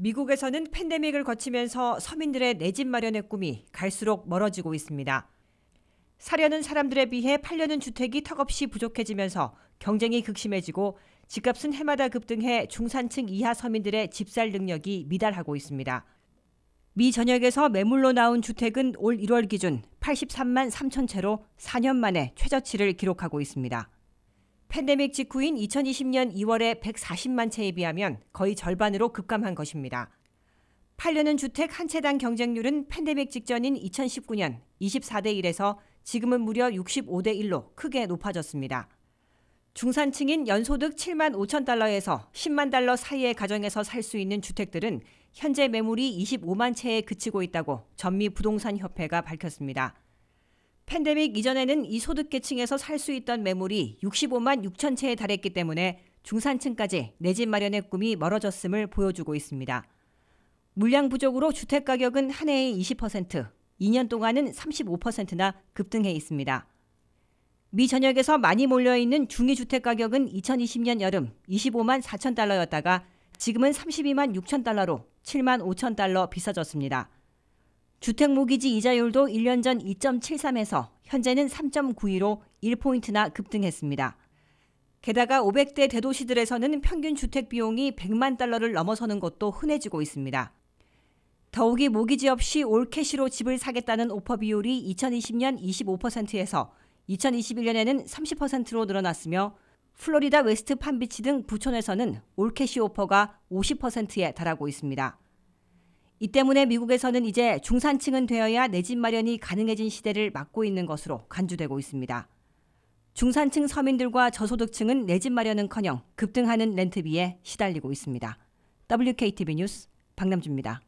미국에서는 팬데믹을 거치면서 서민들의 내 집 마련의 꿈이 갈수록 멀어지고 있습니다. 사려는 사람들에 비해 팔려는 주택이 턱없이 부족해지면서 경쟁이 극심해지고 집값은 해마다 급등해 중산층 이하 서민들의 집살 능력이 미달하고 있습니다. 미 전역에서 매물로 나온 주택은 올 1월 기준 83만 3천 채로 4년 만에 최저치를 기록하고 있습니다. 팬데믹 직후인 2020년 2월에 140만 채에 비하면 거의 절반으로 급감한 것입니다. 팔려는 주택 한 채당 경쟁률은 팬데믹 직전인 2019년 24대 1에서 지금은 무려 65대 1로 크게 높아졌습니다. 중산층인 연소득 7만 5천 달러에서 10만 달러 사이의 가정에서 살 수 있는 주택들은 현재 매물이 25만 채에 그치고 있다고 전미 부동산 협회가 밝혔습니다. 팬데믹 이전에는 이 소득계층에서 살 수 있던 매물이 65만 6천 채에 달했기 때문에 중산층까지 내 집 마련의 꿈이 멀어졌음을 보여주고 있습니다. 물량 부족으로 주택 가격은 한 해에 20%, 2년 동안은 35%나 급등해 있습니다. 미 전역에서 많이 몰려 있는 중위 주택 가격은 2020년 여름 25만 4천 달러였다가 지금은 32만 6천 달러로 7만 5천 달러 비싸졌습니다. 주택 모기지 이자율도 1년 전 2.73에서 현재는 3.92로 1포인트나 급등했습니다. 게다가 500대 대도시들에서는 평균 주택 비용이 100만 달러를 넘어서는 것도 흔해지고 있습니다. 더욱이 모기지 없이 올캐시로 집을 사겠다는 오퍼 비율이 2020년 25%에서 2021년에는 30%로 늘어났으며 플로리다 웨스트 판비치 등 부촌에서는 올캐시 오퍼가 50%에 달하고 있습니다. 이 때문에 미국에서는 이제 중산층은 되어야 내 집 마련이 가능해진 시대를 맞고 있는 것으로 간주되고 있습니다. 중산층 서민들과 저소득층은 내집 마련은커녕 급등하는 렌트비에 시달리고 있습니다. WKTV 뉴스 박남주입니다.